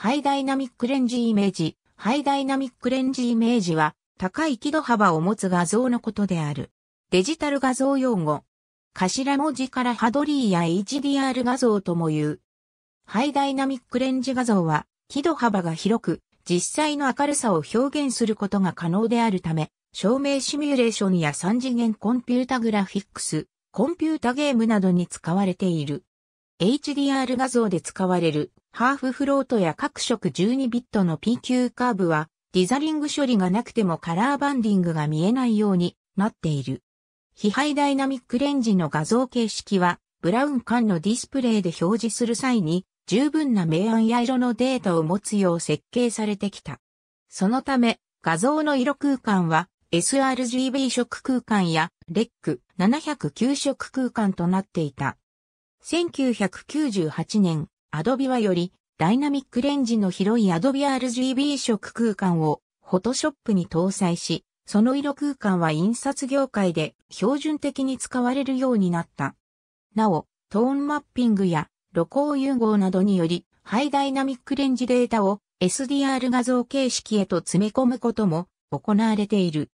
ハイダイナミックレンジイメージ。ハイダイナミックレンジイメージは、高い輝度幅を持つ画像のことである。デジタル画像用語。頭文字からハドリーや HDR 画像とも言う。ハイダイナミックレンジ画像は、輝度幅が広く、実際の明るさを表現することが可能であるため、照明シミュレーションや3次元コンピュータグラフィックス、コンピュータゲームなどに使われている。HDR 画像で使われるハーフフロートや各色12ビットの PQ カーブは、ディザリング処理がなくてもカラーバンディングが見えないようになっている。非配ダイナミックレンジの画像形式は、ブラウン管のディスプレイで表示する際に、十分な明暗や色のデータを持つよう設計されてきた。そのため、画像の色空間は、sRGB 色空間や、レック709色空間となっていた。1998年、Adobe はよりダイナミックレンジの広い Adobe RGB 色空間を Photoshop に搭載し、その色空間は印刷業界で標準的に使われるようになった。なお、トーンマッピングや露光融合などにより、ハイダイナミックレンジデータを SDR 画像形式へと詰め込むことも行われている。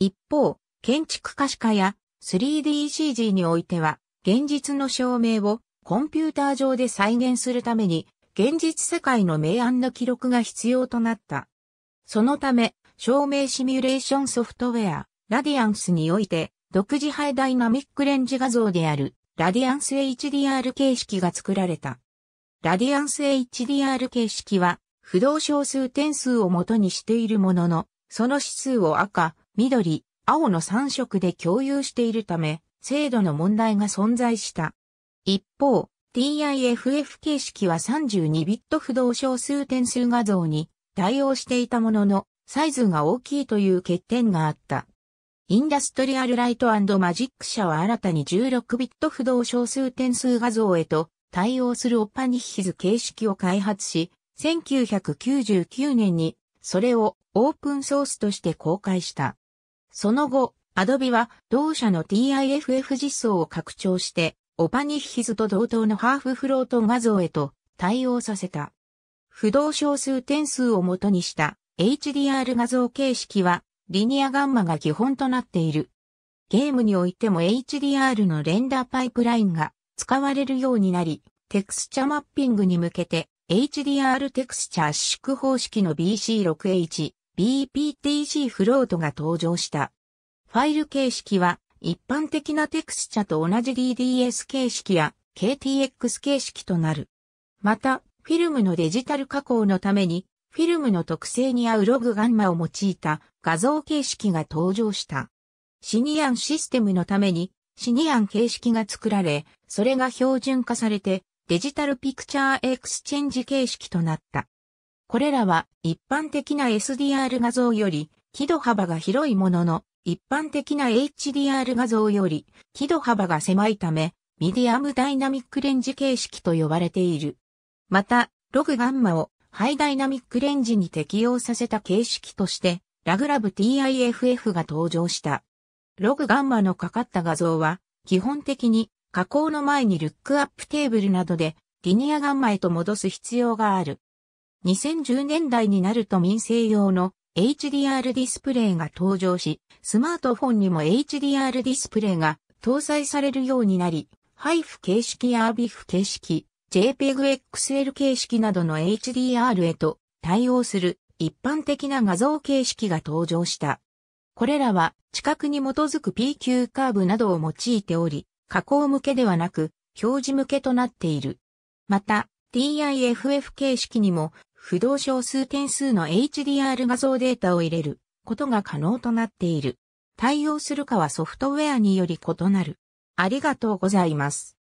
一方、建築可視化や 3DCG においては、現実の証明をコンピューター上で再現するために、現実世界の明暗の記録が必要となった。そのため、証明シミュレーションソフトウェア、ラディアンスにおいて、独自ハイダイナミックレンジ画像である、ラディアンス HDR 形式が作られた。ラディアンス HDR 形式は、不動小数点数を元にしているものの、その指数を赤、緑、青の3色で共有しているため、精度の問題が存在した。一方、TIFF 形式は32ビット不動小数点数画像に対応していたものの、サイズが大きいという欠点があった。インダストリアルライトマジック社は新たに16ビット不動小数点数画像へと対応するオッパニヒズ形式を開発し、1999年にそれをオープンソースとして公開した。その後、Adobe は同社の TIFF 実装を拡張してオパニッヒズと同等のハーフフロート画像へと対応させた。不動小数点数を元にした HDR 画像形式はリニアガンマが基本となっている。ゲームにおいても HDR のレンダーパイプラインが使われるようになり、テクスチャマッピングに向けて HDR テクスチャ圧縮方式の BC6H、BPTC フロートが登場した。ファイル形式は一般的なテクスチャと同じ DDS 形式や KTX 形式となる。また、フィルムのデジタル加工のために、フィルムの特性に合うログガンマを用いた画像形式が登場した。シニアンシステムのために、シニアン形式が作られ、それが標準化されて、デジタルピクチャーエクスチェンジ形式となった。これらは一般的な SDR 画像より輝度幅が広いものの、一般的な HDR 画像より輝度幅が狭いため、ミディアムダイナミックレンジ形式と呼ばれている。また、ログガンマをハイダイナミックレンジに適用させた形式として、ラグラブ TIFF が登場した。ログガンマのかかった画像は、基本的に加工の前にルックアップテーブルなどで、リニアガンマへと戻す必要がある。2010年代になると民生用の HDR ディスプレイが登場し、スマートフォンにも HDR ディスプレイが搭載されるようになり、HIF 形式や a b i f 形式、JPEG-XL 形式などの HDR へと対応する一般的な画像形式が登場した。これらは、知覚に基づく PQ カーブなどを用いており、加工向けではなく、表示向けとなっている。また、TIFF 形式にも不動小数点数の HDR 画像データを入れることが可能となっている。対応するかはソフトウェアにより異なる。ありがとうございます。